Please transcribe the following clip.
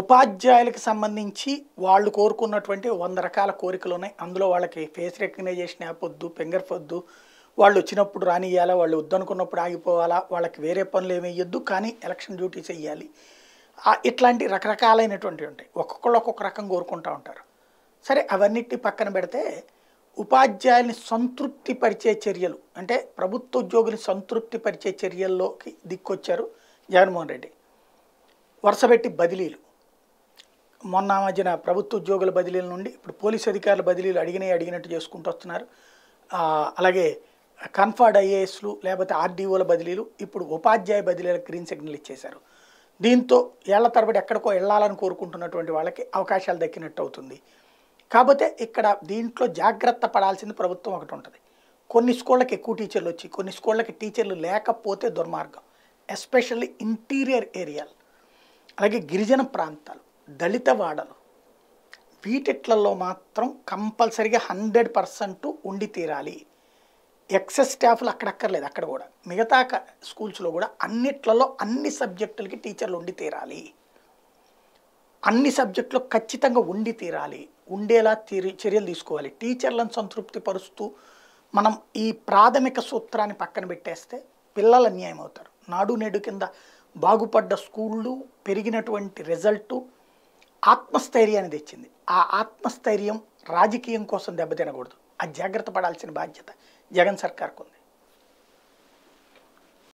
ఉపాధ్యాయులకు సంబంధించి వాళ్ళు కోరుకున్నటువంటి వంద రకాల కోరికలు ఉన్నాయి అందులో వాళ్ళకి ఫేస్ రికగ్నైజేషన్ యాప్ వద్దు ఫింగర్ వద్దు వాళ్ళు వచ్చినప్పుడు రానియాలా వాళ్ళు వద్దనుకున్నప్పుడు ఆగిపోవాలా వాళ్ళకి వేరే పనులు ఏమి ఇవ్వద్దు కానీ ఎలక్షన్ డ్యూటీ చేయాలి ఇట్లాంటి రకరకాలైనటువంటివి ఉంటాయి ఒక్కొక్కళ్ళు ఒక్కొక్క రకం కోరుకుంటూ ఉంటారు సరే అవన్నిటిని పక్కన పెడితే ఉపాధ్యాయుల్ని సంతృప్తిపరిచే చర్యలు అంటే ప్రభుత్వ సంతృప్తి సంతృప్తిపరిచే చర్యల్లోకి దిక్కొచ్చారు జగన్మోహన్ రెడ్డి వరుసపెట్టి బదిలీలు మొన్న మధ్యన ప్రభుత్వ ఉద్యోగుల బదిలీల నుండి ఇప్పుడు పోలీస్ అధికారుల బదిలీలు అడిగినవి అడిగినట్టు చేసుకుంటూ వస్తున్నారు అలాగే కన్ఫర్డ్ ఐఏఎస్లు లేకపోతే ఆర్డీఓల బదిలీలు ఇప్పుడు ఉపాధ్యాయ బదిలీలకు గ్రీన్ సిగ్నల్ ఇచ్చేశారు దీంతో ఏళ్ల తరబడి ఎక్కడికో వెళ్ళాలని కోరుకుంటున్నటువంటి వాళ్ళకి అవకాశాలు దక్కినట్టు అవుతుంది కాకపోతే ఇక్కడ దీంట్లో జాగ్రత్త పడాల్సింది ప్రభుత్వం ఒకటి ఉంటుంది కొన్ని స్కూళ్ళకి ఎక్కువ టీచర్లు వచ్చి కొన్ని స్కూళ్ళకి టీచర్లు లేకపోతే దుర్మార్గం ఎస్పెషల్లీ ఇంటీరియర్ ఏరియాలు అలాగే గిరిజన ప్రాంతాలు దళిత వాడలు వీటిట్లలో మాత్రం కంపల్సరీగా హండ్రెడ్ పర్సెంట్ ఉండి తీరాలి ఎక్సెస్ స్టాఫ్లు అక్కడక్కర్లేదు అక్కడ కూడా మిగతా స్కూల్స్లో కూడా అన్నిట్లలో అన్ని సబ్జెక్టులకి టీచర్లు ఉండి తీరాలి అన్ని సబ్జెక్టులు ఖచ్చితంగా ఉండి తీరాలి ఉండేలా తీరి చర్యలు తీసుకోవాలి టీచర్లను సంతృప్తి పరుస్తూ మనం ఈ ప్రాథమిక సూత్రాన్ని పక్కన పెట్టేస్తే పిల్లలు అన్యాయం అవుతారు నాడు నేడు కింద బాగుపడ్డ స్కూళ్ళు పెరిగినటువంటి రిజల్టు ఆత్మస్థైర్యాన్ని తెచ్చింది ఆ ఆత్మస్థైర్యం రాజకీయం కోసం దెబ్బతినకూడదు అది జాగ్రత్త పడాల్సిన బాధ్యత జగన్ సర్కార్కు ఉంది